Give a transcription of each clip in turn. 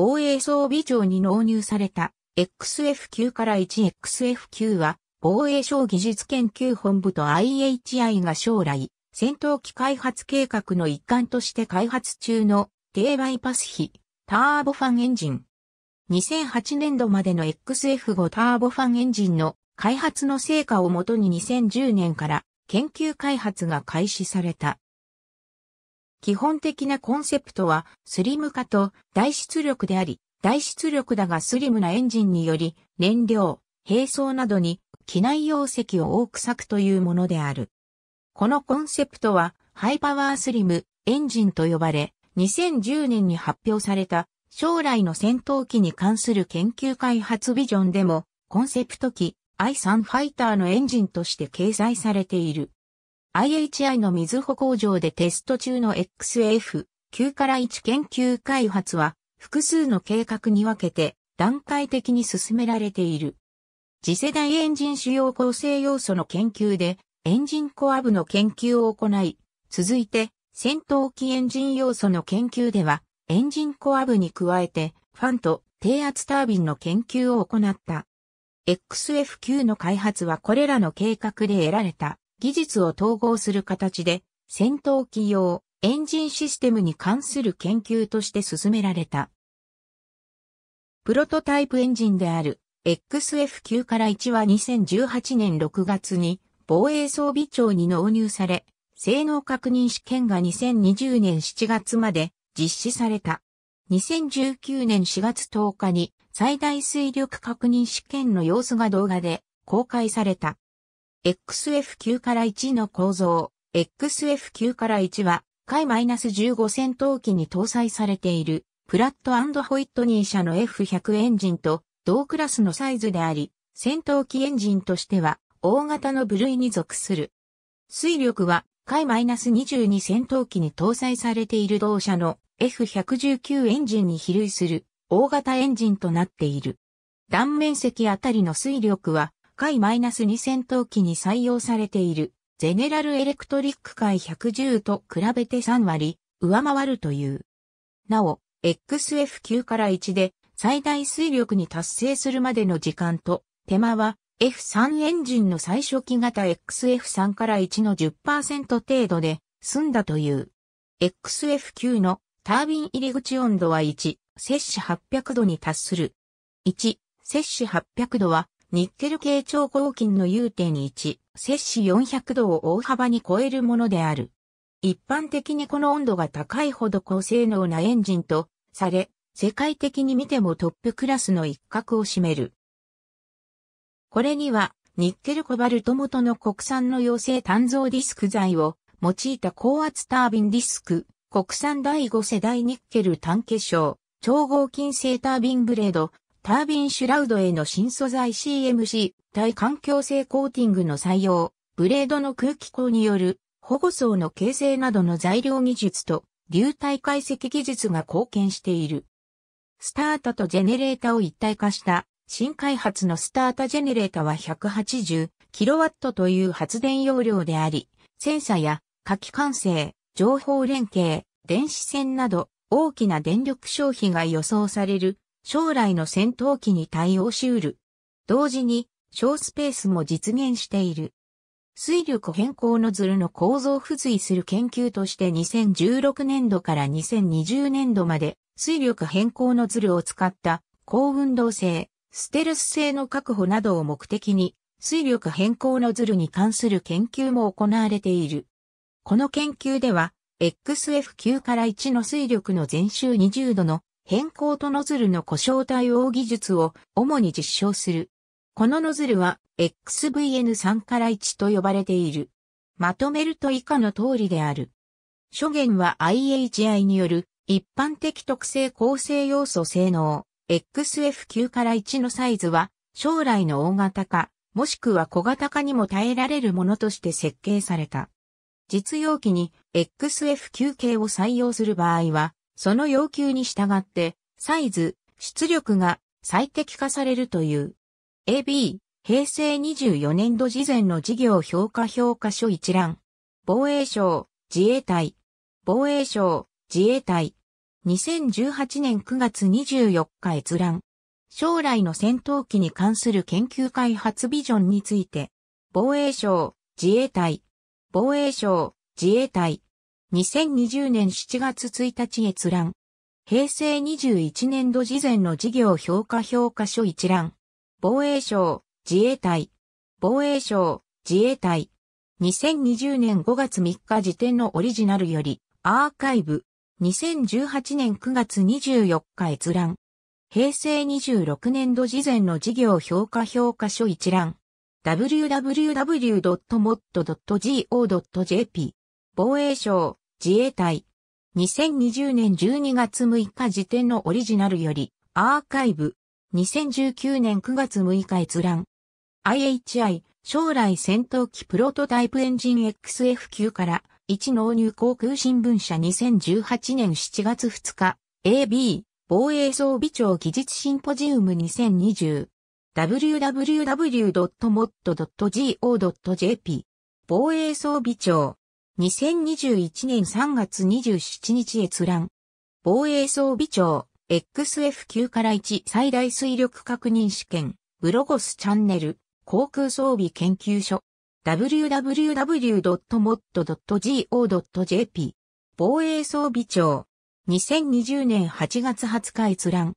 防衛装備庁に納入された XF 9から 1XF 9は防衛省技術研究本部と IHI が将来戦闘機開発計画の一環として開発中の低バイパス比ターボファンエンジン2008年度までの XF5 ターボファンエンジンの開発の成果をもとに2010年から研究開発が開始された。基本的なコンセプトはスリム化と大出力であり、大出力だがスリムなエンジンにより燃料、並走などに機内容積を多く割くというものである。このコンセプトはハイパワースリムエンジンと呼ばれ、2010年に発表された将来の戦闘機に関する研究開発ビジョンでもコンセプト機 i3 ファイターのエンジンとして掲載されている。IHI の水穂工場でテスト中の XF9 から1研究開発は複数の計画に分けて段階的に進められている。次世代エンジン主要構成要素の研究でエンジンコア部の研究を行い、続いて戦闘機エンジン要素の研究ではエンジンコア部に加えてファンと低圧タービンの研究を行った。XF9 の開発はこれらの計画で得られた技術を統合する形で、戦闘機用エンジンシステムに関する研究として進められた。プロトタイプエンジンである XF9 から1は2018年6月に防衛装備庁に納入され、性能確認試験が2020年7月まで実施された。2019年4月10日に最大水力確認試験の様子が動画で公開された。XF9 から1の構造。XF9 から1は、回 -15 戦闘機に搭載されている、プラットホイットニー社の F100 エンジンと同クラスのサイズであり、戦闘機エンジンとしては、大型の部類に属する。水力は、回 -22 戦闘機に搭載されている同社の F119 エンジンに比類する大型エンジンとなっている。断面積あたりの水力は回 -2 戦闘機に採用されている、ゼネラルエレクトリック回110と比べて3割上回るという。なお、XF9 から1で最大水力に達成するまでの時間と手間は F3 エンジンの最初期型 XF3 から1の10%程度で済んだという。XF9 のタービン入り口温度は1、摂氏800度に達する。1、摂氏800度はニッケル系超合金の融点1、摂氏400度を大幅に超えるものである。一般的にこの温度が高いほど高性能なエンジンとされ、世界的に見てもトップクラスの一角を占める。これには、ニッケルコバルト元の国産の溶性炭造ディスク材を用いた高圧タービンディスク、国産第5世代ニッケル単結晶、超合金製タービンブレード、タービンシュラウドへの新素材 CMC、対環境性コーティングの採用、ブレードの空気口による保護層の形成などの材料技術と流体解析技術が貢献している。スタータとジェネレータを一体化した新開発のスタータジェネレータは 180kW という発電容量であり、センサや火器管制、情報連携、電子線など大きな電力消費が予想される将来の戦闘機に対応しうる。同時に、小スペースも実現している。水力変更ノズルの構造付随する研究として2016年度から2020年度まで水力変更ノズルを使った高運動性、ステルス性の確保などを目的に水力変更ノズルに関する研究も行われている。この研究では XF9 から1の水力の全周20度の変更とノズルの故障対応技術を主に実証する。このノズルは XVN3 から1と呼ばれている。まとめると以下の通りである。諸言は IHI による一般的特性構成要素性能 XF9 から1のサイズは将来の大型化もしくは小型化にも耐えられるものとして設計された。実用機に XF9 系を採用する場合はその要求に従って、サイズ、出力が最適化されるという。AB、平成24年度事前の事業評価評価書一覧。防衛省、自衛隊。防衛省、自衛隊。2018年9月24日閲覧。将来の戦闘機に関する研究開発ビジョンについて。防衛省、自衛隊。防衛省、自衛隊。2020年7月1日閲覧。平成21年度事前の事業評価評価書一覧。防衛省、自衛隊。防衛省、自衛隊。2020年5月3日時点のオリジナルより、アーカイブ。2018年9月24日閲覧。平成26年度事前の事業評価評価書一覧。www.mod.go.jp 防衛省、自衛隊。2020年12月6日時点のオリジナルより、アーカイブ。2019年9月6日閲覧。IHI、将来戦闘機プロトタイプエンジン XF9 から、1納入航空新聞社2018年7月2日、AB、防衛装備庁技術シンポジウム2020。www.mod.go.jp 防衛装備庁2021年3月27日閲覧。防衛装備庁 XF9 から1最大水力確認試験、ブロゴスチャンネル、航空装備研究所、www.mod.go.jp、防衛装備庁、2020年8月20日閲覧。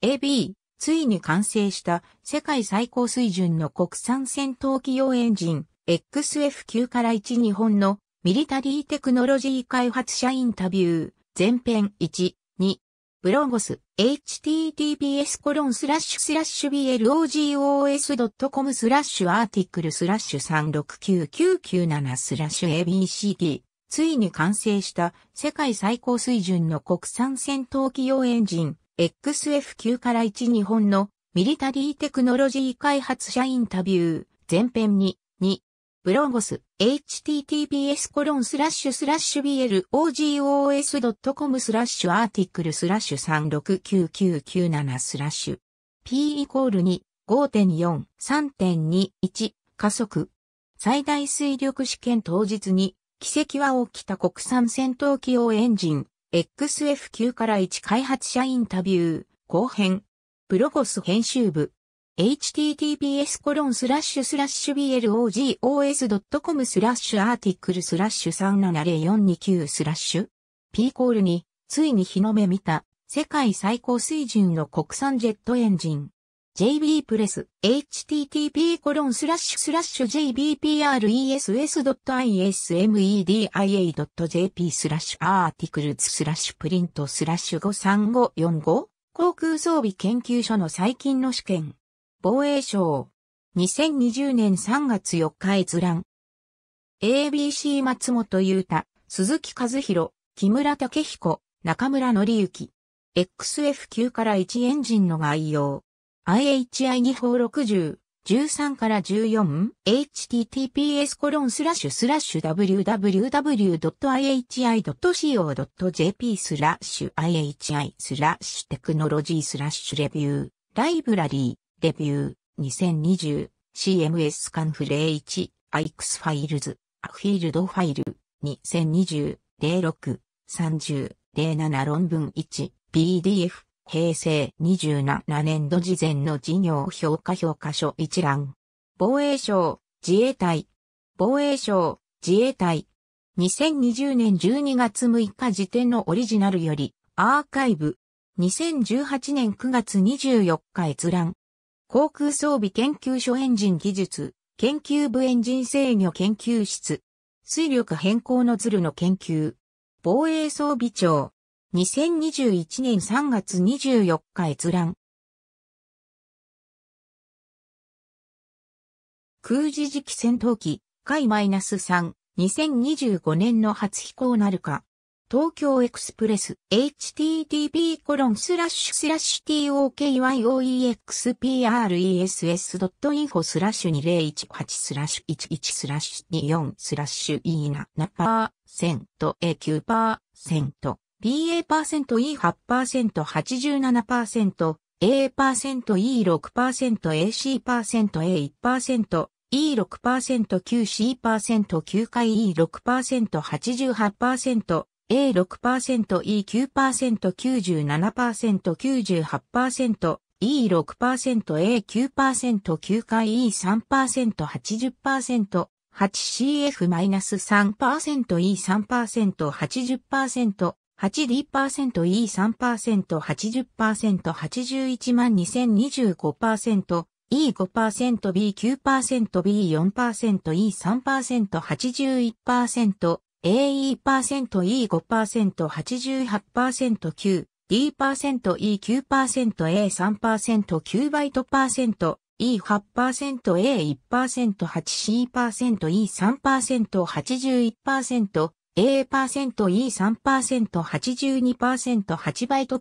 AB、ついに完成した世界最高水準の国産戦闘機用エンジン、XF9 から1日本のミリタリーテクノロジー開発者インタビュー前編1、2ブロゴス https コロンスラッシュスラッシュ blogos.com スラッシュアーティクルスラッシュ369997スラッシュ ABCD ついに完成した世界最高水準の国産戦闘機用エンジン XF9 から1日本のミリタリーテクノロジー開発者インタビュー前編にブロゴス、https コロンスラッシュスラッシュ blogos.com スラッシュアーティクルスラッシュ369997スラッシュ p イコール2 5.4、3.2、1、加速。最大水力試験当日に、奇跡は起きた国産戦闘機用エンジン、XF9 から1開発者インタビュー、後編。ブロゴス編集部。https コロンスラッシュスラッシュ blogos.com スラッシュアーティクルスラッシュ370429スラッシュ p コールについに日の目見た世界最高水準の国産ジェットエンジン JB プレス http コロンスラッシュスラッシュ j b p r e s s i s m e d i a j p スラッシュアーティクルズスラッシュプリントスラッシュ5354 5航空装備研究所の最近の試験防衛省。2020年3月4日閲覧。ABC 松本優太、鈴木和弘、木村武彦、中村紀之。XF9 から1エンジンの概要。IHI 2法60、13から 14https コロンスラッシュスラッシュ www.ihi.co.jp スラッシュ IHI スラッシュテクノロジースラッシュレビューライブラリーデビュー 2020CMS カンフレ1 IX ファイルズアフィールドファイル2020-06-30-07論文 1PDF 平成27年度事前の事業評価評価書一覧防衛省自衛隊防衛省自衛隊2020年12月6日時点のオリジナルよりアーカイブ2018年9月24日閲覧航空装備研究所エンジン技術、研究部エンジン制御研究室、水力変更のズルの研究、防衛装備庁、2021年3月24日閲覧。空自時期戦闘機、海 -3、2025年の初飛行なるか。東京エクスプレス http://tokyoexpress.info スラッシュ2018スラッシュ11スラッシュ24スラッシュ e 7 a パーセント b a パーセント e 8パーセント87パーセント a パーセント e 6パーセント a c パーセント a 1パーセント e 6パーセント q c パーセント9回 e 6パーセント88パーセント A6%、E9%、97%、98%、E6%、A9%、9回 E3%、80%、8CF-3%E3%、80%E3%80%80%812025% 8 d E5%B9%B4%E3%81% AE%E5%88%9、D%E9%A3%9 バイト %E8%A1%8C%E3%81%、A%E3%82%8 バイト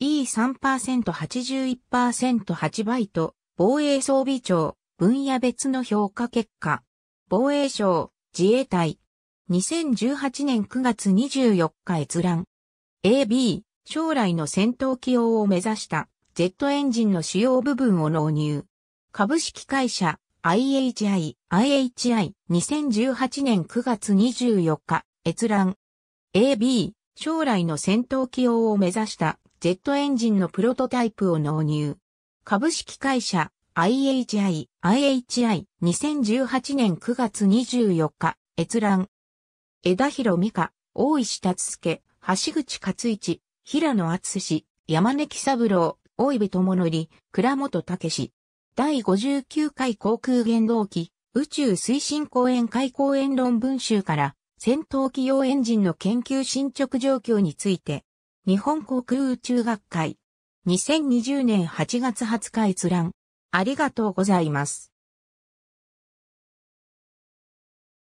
%E3%81%8 バイト、防衛装備庁、分野別の評価結果、防衛省、自衛隊、2018年9月24日閲覧。AB、将来の戦闘機用を目指した Z エンジンの主要部分を納入。株式会社 IHI、IHI、2018年9月24日、閲覧。AB、将来の戦闘機用を目指した Z エンジンのプロトタイプを納入。株式会社 IHI、IHI、2018年9月24日、閲覧。枝広美香、大石達介、橋口勝一、平野厚志、山根喜三郎、大井部智則、倉本武史。第59回航空原動機、宇宙推進講演会講演論文集から、戦闘機用エンジンの研究進捗状況について、日本航空宇宙学会、2020年8月20日閲覧。ありがとうございます。